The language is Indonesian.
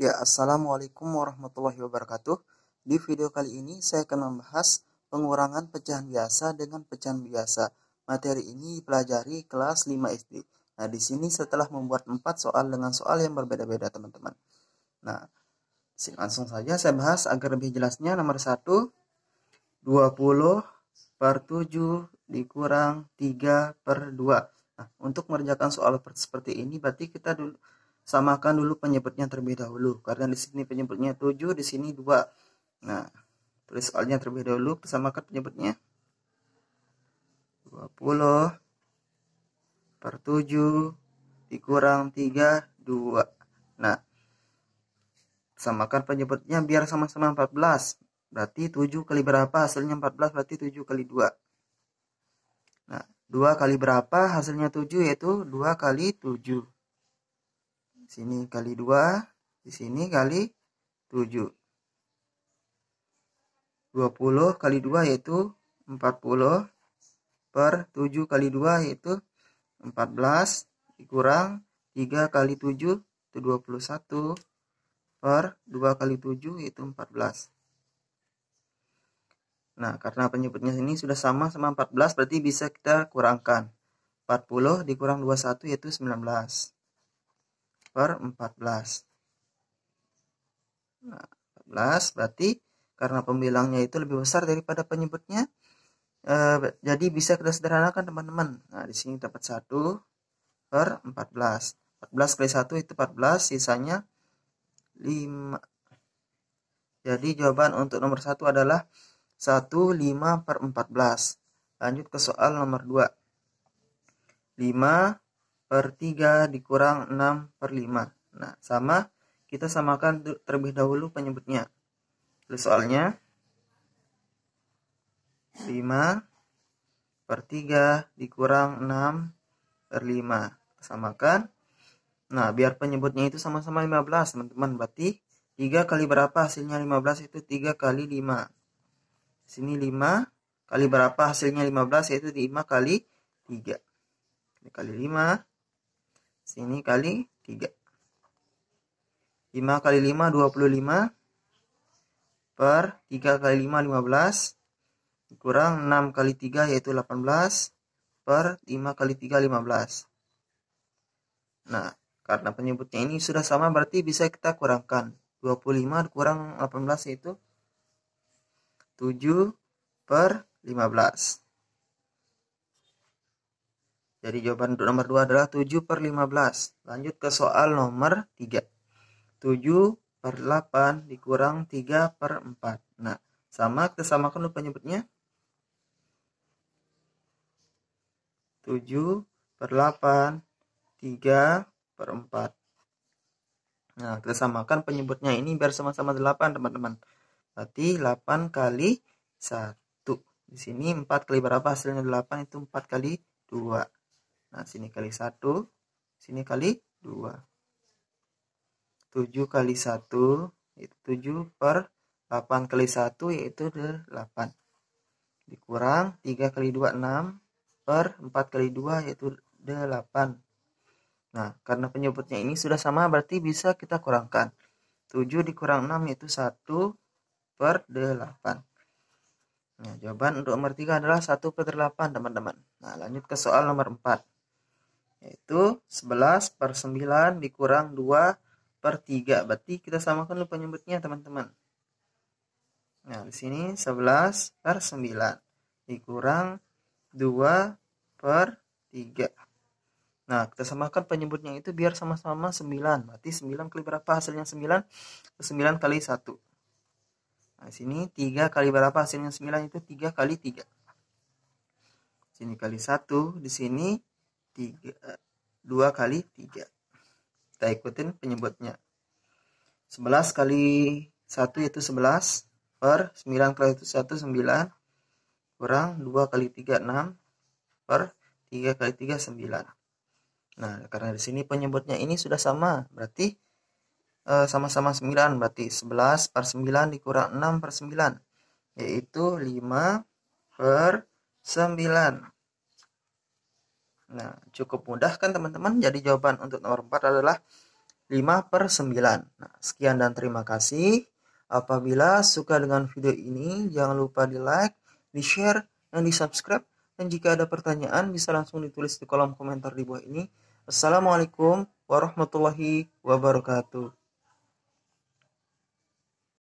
Ya, Assalamualaikum warahmatullahi wabarakatuh. Di video kali ini saya akan membahas pengurangan pecahan biasa dengan pecahan biasa. Materi ini dipelajari kelas 5 SD. Nah, di sini setelah membuat 4 soal dengan soal yang berbeda-beda, teman-teman. Nah, langsung saja saya bahas agar lebih jelasnya nomor 1 20 per 7 dikurang 3 per 2. Nah, untuk mengerjakan soal seperti ini berarti kita dulu samakan dulu penyebutnya terlebih dahulu karena di sini penyebutnya 7 di sini 2 nah tulis soalnya terlebih dahulu samakan penyebutnya 20 per 7 dikurang 3 2 nah samakan penyebutnya biar sama-sama 14 berarti 7 kali berapa hasilnya 14 berarti 7 kali 2 nah 2 kali berapa hasilnya 7 yaitu 2 kali 7 sini kali 2 di sini kali 7 20 kali 2 yaitu 40 per 7 kali 2 yaitu 14 dikurang 3 kali 7 itu 21 per 2 kali 7 yaitu 14 Nah, karena penyebutnya ini sudah sama sama 14, berarti bisa kita kurangkan. 40 dikurang 21 yaitu 19 per 14. Nah, 14 berarti karena pembilangnya itu lebih besar daripada penyebutnya. E, jadi bisa kita sederhanakan teman-teman. Nah, di sini dapat 1 per 14. 14 kali 1 itu 14, sisanya 5. Jadi jawaban untuk nomor 1 adalah 1, 5 per 14. Lanjut ke soal nomor 2. 5 per 3 dikurang 6 per 5. Nah, sama kita samakan terlebih dahulu penyebutnya. Lalu soalnya 5 per 3 dikurang 6 per 5. samakan. Nah, biar penyebutnya itu sama-sama 15, teman-teman. Berarti 3 kali berapa hasilnya 15 itu 3 kali 5. Sini 5 kali berapa hasilnya 15 yaitu 5 kali 3. Ini kali 5. Sini kali 3. 5 kali 5 25 per 3 kali 5 15 dikurang 6 kali 3 yaitu 18 per 5 kali 3 15. Nah, karena penyebutnya ini sudah sama berarti bisa kita kurangkan. 25 kurang 18 yaitu 7 per 15. Jadi jawaban untuk nomor 2 adalah 7 per 15. Lanjut ke soal nomor 3. 7 per 8 dikurang 3 per 4. Nah, sama kita samakan dulu penyebutnya. 7 per 8, 3 per 4. Nah, kita samakan penyebutnya ini biar sama-sama 8, teman-teman. Berarti 8 kali 1. Di sini 4 kali berapa? Hasilnya 8 itu 4 kali 2. Nah, sini kali 1, sini kali 2. 7 kali 1, itu 7 per 8 kali 1, yaitu 8. Dikurang 3 kali 2, 6 per 4 kali 2, yaitu 8. Nah, karena penyebutnya ini sudah sama, berarti bisa kita kurangkan. 7 dikurang 6 yaitu 1 per 8. Nah, jawaban untuk nomor 3 adalah 1 per 8, teman-teman. Nah, lanjut ke soal nomor 4 yaitu 11 per 9 dikurang 2 per 3 berarti kita samakan lupa nyebutnya teman-teman nah di sini 11 per 9 dikurang 2 per 3 nah kita samakan penyebutnya itu biar sama-sama 9 berarti 9 kali berapa hasilnya 9 9 kali 1 nah di sini 3 kali berapa hasilnya 9 itu 3 kali 3 sini kali 1 di sini 3 2 kali 3 kita ikutin penyebutnya 11 kali 1 itu 11 per 9 kali 1 9 kurang 2 kali 3 6 per 3 kali 3 9 nah karena di sini penyebutnya ini sudah sama berarti eh, sama-sama 9 berarti 11 per 9 dikurang 6 per 9 yaitu 5 per 9 Nah, cukup mudah kan teman-teman? Jadi jawaban untuk nomor 4 adalah 5 per 9. Nah, sekian dan terima kasih. Apabila suka dengan video ini, jangan lupa di like, di share, dan di subscribe. Dan jika ada pertanyaan, bisa langsung ditulis di kolom komentar di bawah ini. Assalamualaikum warahmatullahi wabarakatuh.